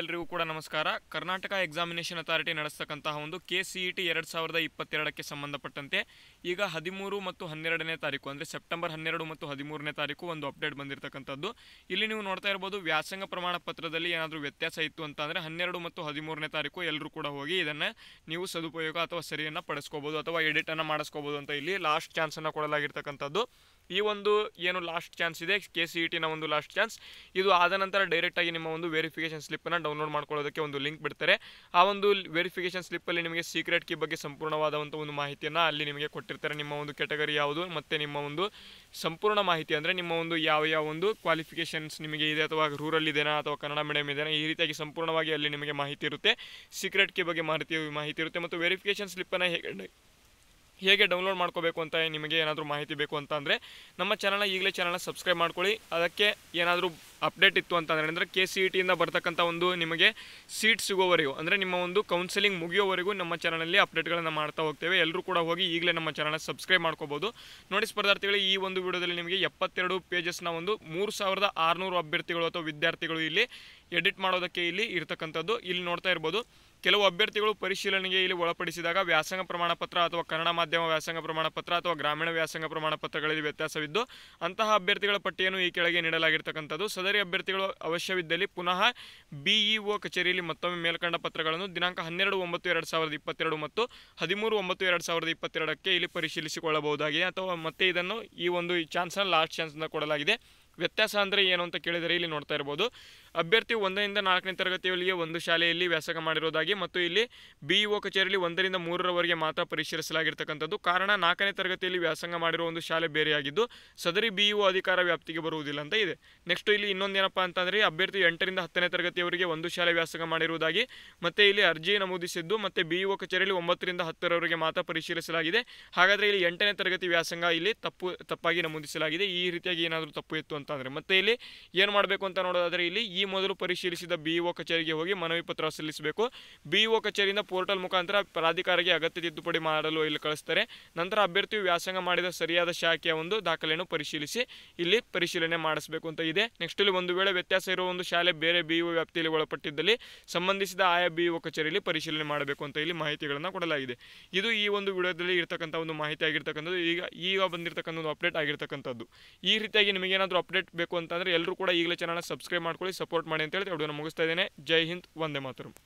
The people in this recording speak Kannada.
ಎಲ್ರಿಗೂ ಕೂಡ ನಮಸ್ಕಾರ ಕರ್ನಾಟಕ ಎಕ್ಸಾಮಿನೇಷನ್ ಅಥಾರಿಟಿ ನಡೆಸ್ತಕ್ಕಂತಹ ಒಂದು ಕೆ ಸಿ ಇ ಟಿ ಎರಡು ಸಾವಿರದ ಇಪ್ಪತ್ತೆರಡಕ್ಕೆ ಸಂಬಂಧಪಟ್ಟಂತೆ ಈಗ ಹದಿಮೂರು ಮತ್ತು ಹನ್ನೆರಡನೇ ತಾರೀಕು ಅಂದರೆ ಸೆಪ್ಟೆಂಬರ್ ಹನ್ನೆರಡು ಮತ್ತು ಹದಿಮೂರನೇ ತಾರೀಕು ಒಂದು ಅಪ್ಡೇಟ್ ಬಂದಿರತಕ್ಕಂಥದ್ದು ಇಲ್ಲಿ ನೀವು ನೋಡ್ತಾ ಇರ್ಬೋದು ವ್ಯಾಸಂಗ ಪ್ರಮಾಣ ಪತ್ರದಲ್ಲಿ ಏನಾದರೂ ವ್ಯತ್ಯಾಸ ಇತ್ತು ಅಂತ ಅಂದರೆ ಹನ್ನೆರಡು ಮತ್ತು ಹದಿಮೂರನೇ ತಾರೀಕು ಎಲ್ಲರೂ ಕೂಡ ಹೋಗಿ ಇದನ್ನು ನೀವು ಸದುಪಯೋಗ ಅಥವಾ ಸರಿಯನ್ನು ಪಡಿಸ್ಕೋಬೋದು ಅಥವಾ ಎಡಿಟನ್ನು ಮಾಡಿಸ್ಕೋಬೋದು ಅಂತ ಇಲ್ಲಿ ಲಾಸ್ಟ್ ಚಾನ್ಸನ್ನು ಕೊಡಲಾಗಿರ್ತಕ್ಕಂಥದ್ದು ಈ ಒಂದು ಏನು ಲಾಸ್ಟ್ ಚಾನ್ಸ್ ಇದೆ ಕೆ ಸಿ ಇ ಟಿನ ಒಂದು ಲಾಸ್ಟ್ ಚಾನ್ಸ್ ಇದು ಆದ ನಂತರ ಡೈರೆಕ್ಟಾಗಿ ನಿಮ್ಮ ಒಂದು ವೆರಿಫಿಕೇಷನ್ ಸ್ಲಿಪ್ಪನ್ನು ಡೌನ್ಲೋಡ್ ಮಾಡ್ಕೊಳ್ಳೋದಕ್ಕೆ ಒಂದು ಲಿಂಕ್ ಬಿಡ್ತಾರೆ ಆ ಒಂದು ವೆರಿಫಿಕೇಷನ್ ಸ್ಲಿಪ್ಪಲ್ಲಿ ನಿಮಗೆ ಸೀಕ್ರೆಟ್ ಕೀ ಬಗ್ಗೆ ಸಂಪೂರ್ಣವಾದಂಥ ಒಂದು ಮಾಹಿತಿಯನ್ನು ಅಲ್ಲಿ ನಿಮಗೆ ಕೊಟ್ಟಿರ್ತಾರೆ ನಿಮ್ಮ ಒಂದು ಕೆಟಗರಿ ಯಾವುದು ಮತ್ತು ನಿಮ್ಮ ಒಂದು ಸಂಪೂರ್ಣ ಮಾಹಿತಿ ಅಂದರೆ ನಿಮ್ಮ ಒಂದು ಯಾವ ಯಾವ ಒಂದು ಕ್ವಾಲಿಫಿಕೇಷನ್ಸ್ ನಿಮಗೆ ಇದೆ ಅಥವಾ ರೂರಲ್ ಇದೆನಾ ಅಥವಾ ಕನ್ನಡ ಮೀಡಿಯಂ ಇದೆಯಾ ಈ ರೀತಿಯಾಗಿ ಸಂಪೂರ್ಣವಾಗಿ ಅಲ್ಲಿ ನಿಮಗೆ ಮಾಹಿತಿ ಇರುತ್ತೆ ಸೀಕ್ರೆಟ್ ಕೀ ಬಗ್ಗೆ ಮಾಹಿತಿ ಮಾಹಿತಿ ಇರುತ್ತೆ ಮತ್ತು ವೆರಿಫಿಕೇಷನ್ ಸ್ಲಿಪ್ಪನ್ನು ಹೇಗೆ ಹೇಗೆ ಡೌನ್ಲೋಡ್ ಮಾಡ್ಕೋಬೇಕು ಅಂತ ನಿಮಗೆ ಏನಾದರೂ ಮಾಹಿತಿ ಬೇಕು ಅಂತ ಅಂದರೆ ನಮ್ಮ ಚಾನಲ್ನ ಈಗಲೇ ಚಾನಲ್ನ ಸಬ್ಸ್ಕ್ರೈಬ್ ಮಾಡ್ಕೊಳ್ಳಿ ಅದಕ್ಕೆ ಏನಾದರೂ ಅಪ್ಡೇಟ್ ಇತ್ತು ಅಂತಂದರೆ ಅಂದರೆ ಕೆ ಸಿ e ಇ ಟಿಯಿಂದ ಬರ್ತಕ್ಕಂಥ ಒಂದು ನಿಮಗೆ ಸೀಟ್ ಸಿಗೋವರೆಗೂ ಅಂದರೆ ನಿಮ್ಮ ಒಂದು ಕೌನ್ಸಿಲಿಂಗ್ ಮುಗಿಯೋವರೆಗೂ ನಮ್ಮ ಚಾನಲಲ್ಲಿ ಅಪ್ಡೇಟ್ಗಳನ್ನು ಮಾಡ್ತಾ ಹೋಗ್ತೇವೆ ಎಲ್ಲರೂ ಕೂಡ ಹೋಗಿ ಈಗಲೇ ನಮ್ಮ ಚಾನಲ್ನ ಸಬ್ಸ್ಕ್ರೈಬ್ ಮಾಡ್ಕೋಬೋದು ನೋಡಿ ಸ್ಪರ್ಧಾರ್ಥಿಗಳು ಈ ಒಂದು ವಿಡಿಯೋದಲ್ಲಿ ನಿಮಗೆ ಎಪ್ಪತ್ತೆರಡು ಪೇಜಸ್ನ ಒಂದು ಮೂರು ಸಾವಿರದ ಆರುನೂರು ಅಭ್ಯರ್ಥಿಗಳು ಅಥವಾ ವಿದ್ಯಾರ್ಥಿಗಳು ಇಲ್ಲಿ ಎಡಿಟ್ ಮಾಡೋದಕ್ಕೆ ಇಲ್ಲಿ ಇರತಕ್ಕಂಥದ್ದು ಇಲ್ಲಿ ನೋಡ್ತಾ ಇರ್ಬೋದು ಕೆಲವು ಅಭ್ಯರ್ಥಿಗಳು ಪರಿಶೀಲನೆಗೆ ಇಲ್ಲಿ ಒಳಪಡಿಸಿದಾಗ ವ್ಯಾಸಂಗ ಪ್ರಮಾಣ ಪತ್ರ ಅಥವಾ ಕನ್ನಡ ಮಾಧ್ಯಮ ವ್ಯಾಸಂಗ ಪ್ರಮಾಣ ಪತ್ರ ಅಥವಾ ಗ್ರಾಮೀಣ ವ್ಯಾಸಂಗ ಪ್ರಮಾಣ ಪತ್ರಗಳಲ್ಲಿ ವ್ಯತ್ಯಾಸವಿದ್ದು ಅಂತಹ ಅಭ್ಯರ್ಥಿಗಳ ಪಟ್ಟಿಯನ್ನು ಈ ಕೆಳಗೆ ನೀಡಲಾಗಿರ್ತಕ್ಕಂಥದ್ದು ಸದರಿ ಅಭ್ಯರ್ಥಿಗಳು ಅವಶ್ಯವಿದ್ದಲ್ಲಿ ಪುನಃ ಬಿಇಒ ಕಚೇರಿಯಲ್ಲಿ ಮತ್ತೊಮ್ಮೆ ಮೇಲ್ಕಂಡ ಪತ್ರಗಳನ್ನು ದಿನಾಂಕ ಹನ್ನೆರಡು ಒಂಬತ್ತು ಎರಡು ಸಾವಿರದ ಇಪ್ಪತ್ತೆರಡು ಮತ್ತು ಹದಿಮೂರು ಒಂಬತ್ತು ಎರಡು ಸಾವಿರದ ಇಪ್ಪತ್ತೆರಡಕ್ಕೆ ಇಲ್ಲಿ ಪರಿಶೀಲಿಸಿಕೊಳ್ಳಬಹುದಾಗಿದೆ ಅಥವಾ ಮತ್ತೆ ಇದನ್ನು ಈ ಒಂದು ಚಾನ್ಸ್ನ ಲಾಸ್ಟ್ ಚಾನ್ಸ್ನ ಕೊಡಲಾಗಿದೆ ವ್ಯತ್ಯಾಸ ಅಂದರೆ ಏನು ಅಂತ ಕೇಳಿದರೆ ಇಲ್ಲಿ ನೋಡ್ತಾ ಇರ್ಬೋದು ಅಭ್ಯರ್ಥಿ ಒಂದರಿಂದ ನಾಲ್ಕನೇ ತರಗತಿಯವರಿಗೆ ಒಂದು ಶಾಲೆಯಲ್ಲಿ ವ್ಯಾಸಂಗ ಮಾಡಿರೋದಾಗಿ ಮತ್ತು ಇಲ್ಲಿ ಬಿ ಒ e ಕಚೇರಿಯಲ್ಲಿ ಒಂದರಿಂದ ಮೂರರವರೆಗೆ ಮಾತ್ರ ಪರಿಶೀಲಿಸಲಾಗಿರ್ತಕ್ಕಂಥದ್ದು ಕಾರಣ ನಾಲ್ಕನೇ ತರಗತಿಯಲ್ಲಿ ವ್ಯಾಸಂಗ ಮಾಡಿರುವ ಒಂದು ಶಾಲೆ ಬೇರೆಯಾಗಿದ್ದು ಸದರಿ ಬಿ ಇಒ e ಅಧಿಕಾರ ವ್ಯಾಪ್ತಿಗೆ ಬರುವುದಿಲ್ಲ ಅಂತ ಇದೆ ನೆಕ್ಸ್ಟ್ ಇಲ್ಲಿ ಇನ್ನೊಂದೇನಪ್ಪ ಅಂತಂದರೆ ಅಭ್ಯರ್ಥಿ ಎಂಟರಿಂದ ಹತ್ತನೇ ತರಗತಿಯವರಿಗೆ ಒಂದು ಶಾಲೆ ವ್ಯಾಸಂಗ ಮಾಡಿರುವುದಾಗಿ ಮತ್ತು ಇಲ್ಲಿ ಅರ್ಜಿ ನಮೂದಿಸಿದ್ದು ಮತ್ತು ಬಿ ಇಒ e ಕಚೇರಿಯಲ್ಲಿ ಒಂಬತ್ತರಿಂದ ಹತ್ತರವರೆಗೆ ಮಾತ್ರ ಪರಿಶೀಲಿಸಲಾಗಿದೆ ಹಾಗಾದರೆ ಇಲ್ಲಿ ಎಂಟನೇ ತರಗತಿ ವ್ಯಾಸಂಗ ಇಲ್ಲಿ ತಪ್ಪು ತಪ್ಪಾಗಿ ನಮೂದಿಸಲಾಗಿದೆ ಈ ರೀತಿಯಾಗಿ ಏನಾದರೂ ತಪ್ಪು ಇತ್ತು ಅಂತ ಅಂತಂದರೆ ಮತ್ತೆ ಇಲ್ಲಿ ಏನು ಮಾಡಬೇಕು ಅಂತ ನೋಡೋದಾದರೆ ಇಲ್ಲಿ ಈ ಮೊದಲು ಪರಿಶೀಲಿಸಿದ ಬಿ ಕಚೇರಿಗೆ ಹೋಗಿ ಮನವಿ ಪತ್ರ ಸಲ್ಲಿಸಬೇಕು ಬಿ ಒ ಕಚೇರಿಯಿಂದ ಪೋರ್ಟಲ್ ಮುಖಾಂತರ ಪ್ರಾಧಿಕಾರಕ್ಕೆ ಅಗತ್ಯ ತಿದ್ದುಪಡಿ ಮಾಡಲು ಇಲ್ಲಿ ಕಳಿಸ್ತಾರೆ ನಂತರ ಅಭ್ಯರ್ಥಿಯು ವ್ಯಾಸಂಗ ಮಾಡಿದ ಸರಿಯಾದ ಶಾಖೆಯ ಒಂದು ದಾಖಲೆಯನ್ನು ಪರಿಶೀಲಿಸಿ ಇಲ್ಲಿ ಪರಿಶೀಲನೆ ಮಾಡಿಸಬೇಕು ಅಂತ ಇದೆ ನೆಕ್ಸ್ಟ್ ಇಲ್ಲಿ ಒಂದು ವೇಳೆ ವ್ಯತ್ಯಾಸ ಇರುವ ಒಂದು ಶಾಲೆ ಬೇರೆ ಬಿ ವ್ಯಾಪ್ತಿಯಲ್ಲಿ ಒಳಪಟ್ಟಿದ್ದಲ್ಲಿ ಸಂಬಂಧಿಸಿದ ಆಯಾ ಬಿ ಇಒ ಕಚೇರಿಯಲ್ಲಿ ಪರಿಶೀಲನೆ ಮಾಡಬೇಕು ಅಂತ ಇಲ್ಲಿ ಮಾಹಿತಿಗಳನ್ನು ಕೊಡಲಾಗಿದೆ ಇದು ಈ ಒಂದು ವಿಡಿಯೋದಲ್ಲಿ ಇರತಕ್ಕಂಥ ಒಂದು ಮಾಹಿತಿ ಆಗಿರ್ತಕ್ಕಂಥದ್ದು ಈಗ ಈಗ ಬಂದಿರತಕ್ಕಂಥ ಒಂದು ಅಪ್ಡೇಟ್ ಆಗಿರ್ತಕ್ಕಂಥದ್ದು ಈ ರೀತಿಯಾಗಿ ನಿಮಗೇನಾದರೂ ಅಪ್ಡೇಟ್ ಅಪ್ಡೇಟ್ ಬೇಕು ಅಂತಂದರೆ ಎಲ್ಲರೂ ಕೂಡ ಈಗಲೇ ಚಾನಲ್ನ ಸಬ್ಸ್ಕ್ರೈಬ್ ಮಾಡ್ಕೊಳ್ಳಿ ಸಪೋರ್ಟ್ ಮಾಡಿ ಅಂತ ಹೇಳಿ ವಿಡಿಯೋನ ಮುಗಿಸ್ತಾ ಇದ್ದೇನೆ ಜೈ ಹಿಂದ್ ವಂದೇ ಮಾತರಂ